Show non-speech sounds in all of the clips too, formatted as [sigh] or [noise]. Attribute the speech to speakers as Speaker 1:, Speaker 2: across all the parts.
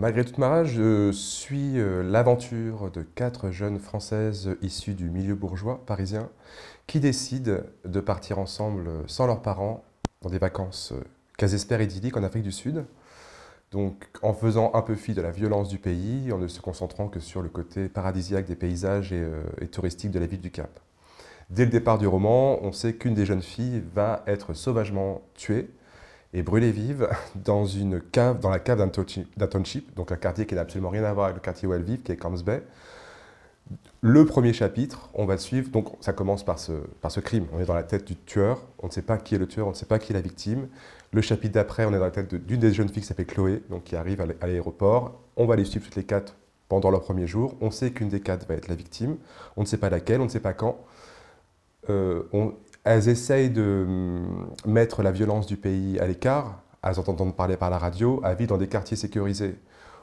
Speaker 1: Malgré toute ma rage, je suis euh, l'aventure de quatre jeunes Françaises issues du milieu bourgeois parisien qui décident de partir ensemble euh, sans leurs parents dans des vacances euh, qu'elles espèrent idylliques en Afrique du Sud. Donc en faisant un peu fi de la violence du pays, en ne se concentrant que sur le côté paradisiaque des paysages et, touristiques de la ville du Cap. Dès le départ du roman, on sait qu'une des jeunes filles va être sauvagement tuée et brûlée vive [laughs] dans, une cave, dans la cave d'un township, donc un quartier qui n'a absolument rien à voir avec le quartier où elle vive, qui est Camps Bay. Le premier chapitre, on va suivre, donc ça commence par ce, crime. On est dans la tête du tueur, on ne sait pas qui est le tueur, on ne sait pas qui est la victime. Le chapitre d'après, on est dans la tête d'une des jeunes filles qui s'appelle Chloé, donc qui arrive à l'aéroport. On va les suivre toutes les quatre pendant leur premier jour. On sait qu'une des quatre va être la victime, on ne sait pas laquelle, on ne sait pas quand. Euh, on, elles essayent de hum, mettre la violence du pays à l'écart, elles entendent parler par la radio, elles vivent dans des quartiers sécurisés,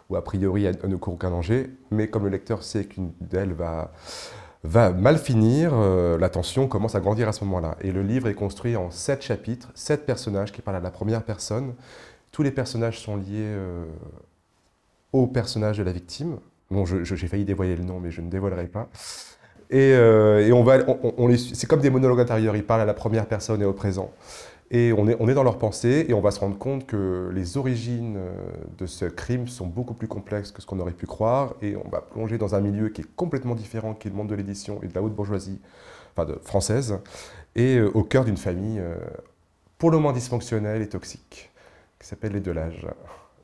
Speaker 1: où a priori elles ne courent aucun danger, mais comme le lecteur sait qu'une d'elles va, mal finir, euh, la tension commence à grandir à ce moment-là. Et le livre est construit en sept chapitres, sept personnages qui parlent à la première personne. Tous les personnages sont liés euh, au personnage de la victime. Bon, j'ai failli dévoiler le nom, mais je ne dévoilerai pas. Euh, et, on va, on, c'est comme des monologues intérieurs, ils parlent à la première personne et au présent. Et on est, on est dans leur pensée et on va se rendre compte que les origines euh, de ce crime sont beaucoup plus complexes que ce qu'on aurait pu croire. Et on va plonger dans un milieu qui est complètement différent, qui est le monde de l'édition et de la haute bourgeoisie enfin de, française, et euh, au cœur d'une famille pour le moins dysfonctionnelle et toxique, qui s'appelle les Delage,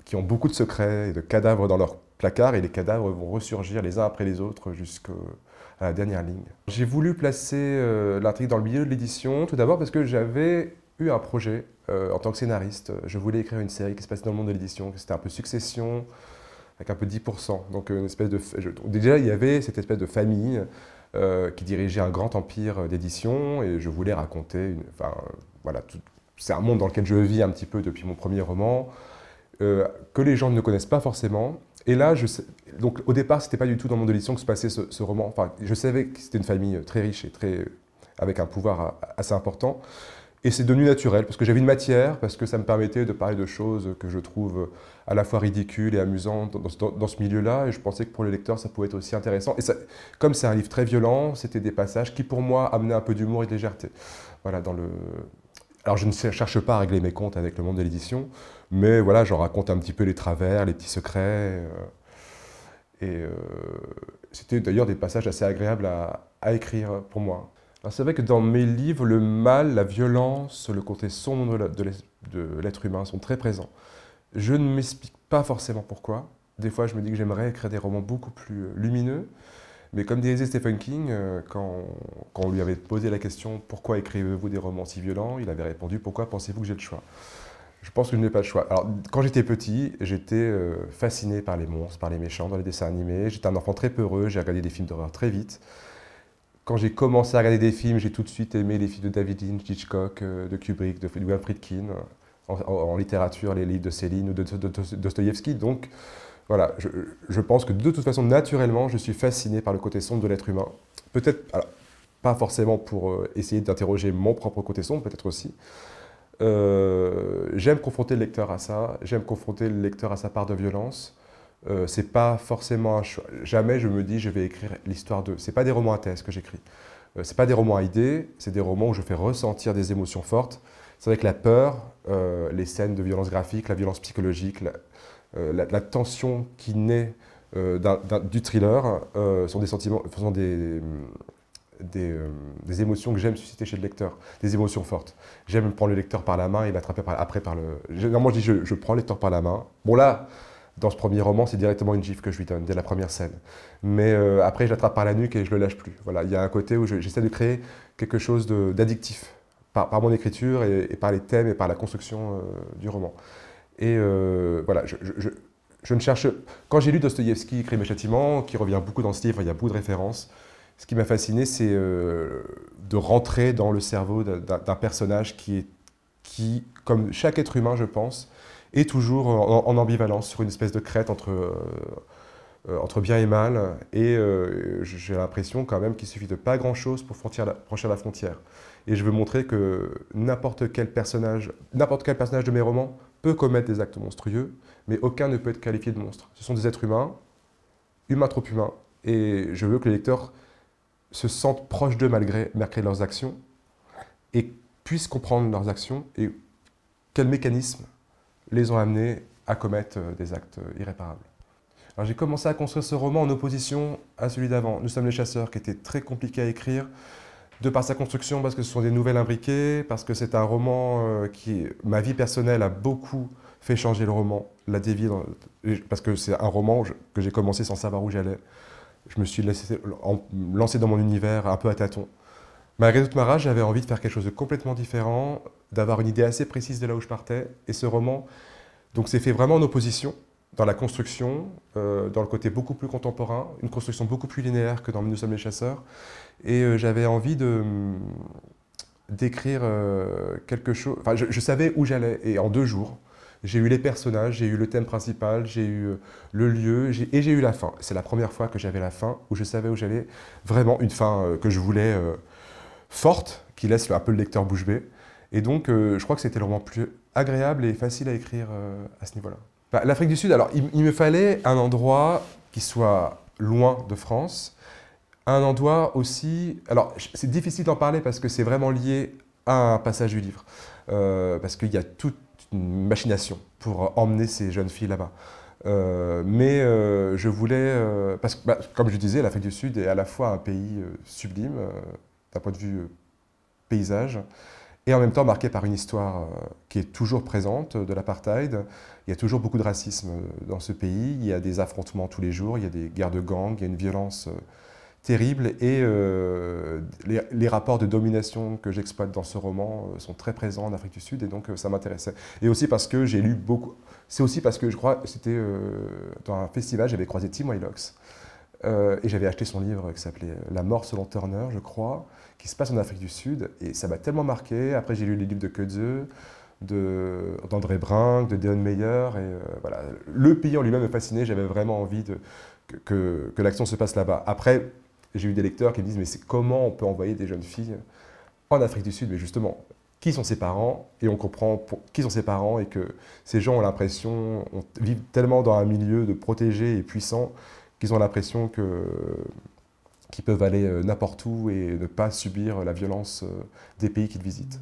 Speaker 1: qui ont beaucoup de secrets et de cadavres dans leur placard. Et les cadavres vont ressurgir les uns après les autres jusqu'au à la dernière ligne. J'ai voulu placer euh, l'intrigue dans le milieu de l'édition, tout d'abord parce que j'avais eu un projet euh, en tant que scénariste. Je voulais écrire une série qui se passait dans le monde de l'édition, qui c'était un peu succession, avec un peu 10%. Donc une espèce de... déjà, il y avait cette espèce de famille euh, qui dirigeait un grand empire d'édition et je voulais raconter... Une... Enfin, voilà, c'est un monde dans lequel je vis un petit peu depuis mon premier roman, que les gens ne connaissent pas forcément, et là, je donc au départ, c'était pas du tout dans mon l'édition que se passait ce, roman. Enfin, je savais que c'était une famille euh, très riche et très euh, avec un pouvoir euh, assez important. Et c'est devenu naturel parce que j'avais une matière, parce que ça me permettait de parler de choses que je trouve à la fois ridicules et amusantes dans, ce milieu-là. Et je pensais que pour le lecteur, ça pouvait être aussi intéressant. Et comme c'est un livre très violent, c'était des passages qui, pour moi, amenaient un peu d'humour et de légèreté. Voilà, dans le. Alors, je ne cherche pas à régler mes comptes avec le monde de l'édition. Mais voilà, j'en raconte un petit peu les travers, les petits secrets. Euh, et euh, c'était d'ailleurs des passages assez agréables à, écrire pour moi. C'est vrai que dans mes livres, le mal, la violence, le côté sombre de l'être humain sont très présents. Je ne m'explique pas forcément pourquoi. Des fois, je me dis que j'aimerais écrire des romans beaucoup plus euh, lumineux. Mais comme disait Stephen King, quand on lui avait posé la question « Pourquoi écrivez-vous des romans si violents ?», il avait répondu « Pourquoi pensez-vous que j'ai le choix ?» Je pense que je n'ai pas le choix. Alors, quand j'étais petit, j'étais euh, fasciné par les monstres, par les méchants dans les dessins animés. J'étais un enfant très peureux, j'ai regardé des films d'horreur très vite. Quand j'ai commencé à regarder des films, j'ai tout de suite aimé les films de David Lynch, Hitchcock, euh, de Kubrick, de, de Friedkin, en, littérature, les livres de Céline ou de, de, Dostoïevski. Donc, voilà, je, pense que de toute façon, naturellement, je suis fasciné par le côté sombre de l'être humain. Peut-être, pas forcément pour euh, essayer d'interroger mon propre côté sombre, peut-être aussi. Euh, j'aime confronter le lecteur à ça, j'aime confronter le lecteur à sa part de violence. Euh, c'est pas forcément un choix. Jamais je me dis je vais écrire l'histoire de. C'est pas des romans à thèse que j'écris. Euh, c'est pas des romans à idées, c'est des romans où je fais ressentir des émotions fortes. C'est avec la peur, euh, les scènes de violence graphique, la violence psychologique, la, tension qui naît du thriller sont des sentiments, faisant des, euh, des, émotions que j'aime susciter chez le lecteur, des émotions fortes. J'aime prendre le lecteur par la main et l'attraper après par le. Généralement, je dis je, prends le lecteur par la main. Bon, là, dans ce premier roman, c'est directement une gifle que je lui donne dès la première scène. Mais euh, après, je l'attrape par la nuque et je le lâche plus. Voilà, il y a un côté où j'essaie de créer quelque chose d'addictif par, mon écriture et, par les thèmes et par la construction euh, du roman. Et voilà, je, ne cherche. Quand j'ai lu Dostoïevski, Crime et Châtiment, qui revient beaucoup dans ce livre, il y a beaucoup de références ce qui m'a fasciné, c'est euh, de rentrer dans le cerveau d'un personnage qui, est, qui, comme chaque être humain, je pense, est toujours en, ambivalence, sur une espèce de crête entre, euh, euh, entre bien et mal. Et j'ai l'impression quand même qu'il suffit de pas grand-chose pour franchir la frontière. Et je veux montrer que n'importe quel personnage, n'importe quel personnage de mes romans peut commettre des actes monstrueux, mais aucun ne peut être qualifié de monstre. Ce sont des êtres humains, humains trop humains, et je veux que les lecteurs se sentent proches d'eux malgré, malgré leurs actions et puissent comprendre leurs actions et quels mécanismes les ont amenés à commettre euh, des actes euh, irréparables. Alors j'ai commencé à construire ce roman en opposition à celui d'avant, Nous sommes les chasseurs, qui était très compliqué à écrire, de par sa construction, parce que ce sont des nouvelles imbriquées, parce que c'est un roman euh, qui, ma vie personnelle a beaucoup fait changer le roman, l'a parce que c'est un roman que j'ai commencé sans savoir où j'allais. Je me suis laissé, lancé dans mon univers un peu à tâtons. Malgré toute ma rage, j'avais envie de faire quelque chose de complètement différent, d'avoir une idée assez précise de là où je partais. Et ce roman, donc, s'est fait vraiment en opposition dans la construction, euh, dans le côté beaucoup plus contemporain, une construction beaucoup plus linéaire que dans Nous sommes les chasseurs. Et euh, j'avais envie de hum, d'écrire euh, quelque chose. je savais où j'allais et en deux jours, j'ai eu les personnages, j'ai eu le thème principal, j'ai eu euh, le lieu et j'ai eu la fin. C'est la première fois que j'avais la fin où je savais où j'allais. Vraiment une fin euh, que je voulais euh, forte, qui laisse un peu le lecteur bouche bée. Et donc, je crois que c'était le roman plus agréable et facile à écrire à ce niveau-là. Bah, L'Afrique du Sud, alors il me fallait un endroit qui soit loin de France, un endroit aussi. Alors, c'est difficile d'en parler parce que c'est vraiment lié à un passage du livre. Euh, parce qu'il y a toute une machination pour euh, emmener ces jeunes filles là-bas. Euh, mais je voulais, parce que bah, comme je disais, l'Afrique du Sud est à la fois un pays sublime d'un point de vue paysage, et en même temps marqué par une histoire qui est toujours présente de l'apartheid. Il y a toujours beaucoup de racisme dans ce pays, il y a des affrontements tous les jours, il y a des guerres de gangs, il y a une violence terrible, et les, rapports de domination que j'exploite dans ce roman euh, sont très présents en Afrique du Sud et donc euh, ça m'intéressait. Et aussi parce que j'ai lu beaucoup. C'est aussi parce que je crois, c'était euh, dans un festival, j'avais croisé Tim Wylox. et j'avais acheté son livre qui s'appelait La mort selon Turner, je crois, qui se passe en Afrique du Sud. Et ça m'a tellement marqué. Après, j'ai lu les livres de Keudze, d'André Brink, de Deon Meyer. Et voilà, le pays en lui-même me fascinait. J'avais vraiment envie que, que l'action se passe là-bas. Après, j'ai eu des lecteurs qui me disent mais c'est comment on peut envoyer des jeunes filles en Afrique du Sud Mais justement, qui sont ses parents et on comprend pour, qui sont ses parents et que ces gens ont l'impression, vivent tellement dans un milieu de protégés et puissants qu'ils ont l'impression que qu'ils peuvent aller euh, n'importe où et ne pas subir la violence euh, des pays qu'ils visitent.